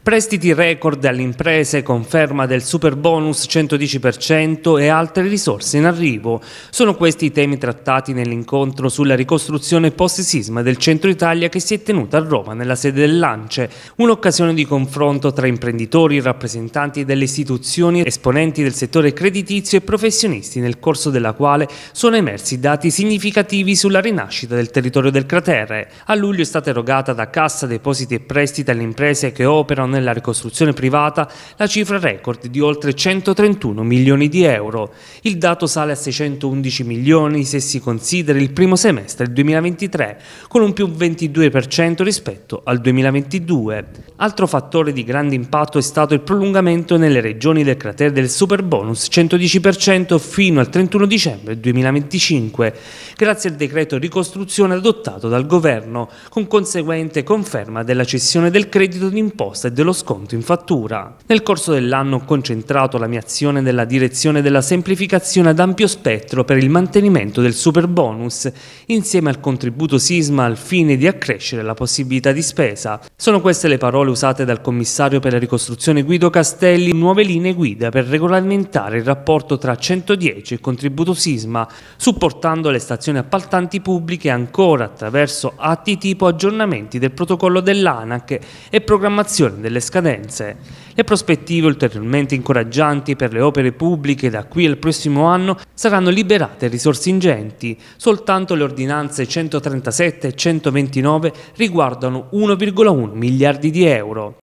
Prestiti record alle imprese, conferma del super bonus 110% e altre risorse in arrivo. Sono questi i temi trattati nell'incontro sulla ricostruzione post-sisma del centro Italia che si è tenuto a Roma nella sede del Lance. Un'occasione di confronto tra imprenditori, rappresentanti delle istituzioni, esponenti del settore creditizio e professionisti, nel corso della quale sono emersi dati significativi sulla rinascita del territorio del cratere. A luglio è stata erogata da Cassa Depositi e Prestiti alle imprese che operano entrano nella ricostruzione privata la cifra record di oltre 131 milioni di euro. Il dato sale a 611 milioni se si considera il primo semestre del 2023, con un più 22% rispetto al 2022. Altro fattore di grande impatto è stato il prolungamento nelle regioni del cratere del superbonus 110% fino al 31 dicembre 2025, grazie al decreto ricostruzione adottato dal governo, con conseguente conferma della cessione del credito d'imposta dello sconto in fattura. Nel corso dell'anno ho concentrato la mia azione nella direzione della semplificazione ad ampio spettro per il mantenimento del super bonus, insieme al contributo sisma al fine di accrescere la possibilità di spesa. Sono queste le parole usate dal commissario per la ricostruzione Guido Castelli, nuove linee guida per regolamentare il rapporto tra 110 e contributo sisma, supportando le stazioni appaltanti pubbliche ancora attraverso atti tipo aggiornamenti del protocollo dell'ANAC e programmazione delle scadenze, le prospettive ulteriormente incoraggianti per le opere pubbliche da qui al prossimo anno saranno liberate risorse ingenti, soltanto le ordinanze 137 e 129 riguardano 1,1 miliardi di euro.